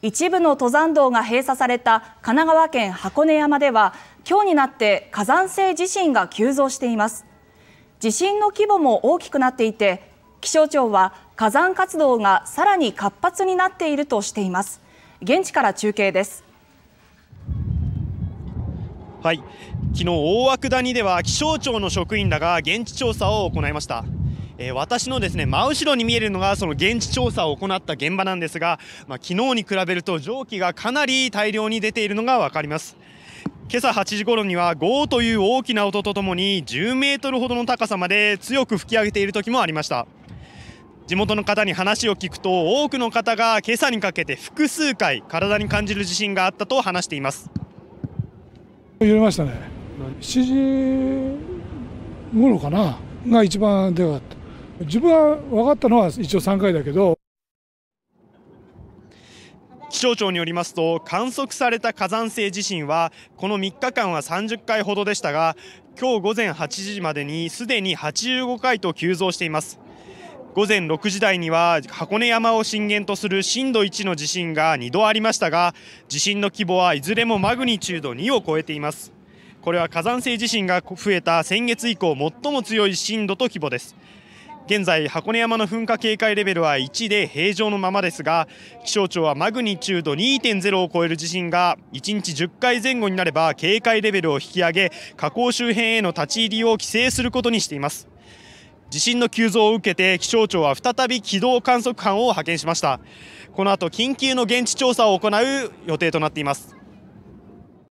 一部の登山道が閉鎖された神奈川県箱根山では今日になって火山性地震が急増しています地震の規模も大きくなっていて気象庁は火山活動がさらに活発になっているとしています現地から中継ですはい昨日大涌谷では気象庁の職員らが現地調査を行いましたえー、私のですね真後ろに見えるのがその現地調査を行った現場なんですが、まあ、昨日に比べると蒸気がかなり大量に出ているのが分かります。今朝8時頃にはゴーという大きな音とともに10メートルほどの高さまで強く吹き上げている時もありました地元の方に話を聞くと多くの方が今朝にかけて複数回体に感じる地震があったと話しています揺れましたね7時頃かなが一番でかった自分は分かったのは一応3回だけど気象庁によりますと観測された火山性地震はこの3日間は30回ほどでしたが今日午前8時までにすでに85回と急増しています午前6時台には箱根山を震源とする震度1の地震が2度ありましたが地震の規模はいずれもマグニチュード2を超えていますこれは火山性地震が増えた先月以降最も強い震度と規模です現在箱根山の噴火警戒レベルは1で平常のままですが気象庁はマグニチュード2.0を超える地震が1日10回前後になれば警戒レベルを引き上げ火口周辺への立ち入りを規制することにしています地震の急増を受けて気象庁は再び軌道観測班を派遣しましたこの後緊急の現地調査を行う予定となっています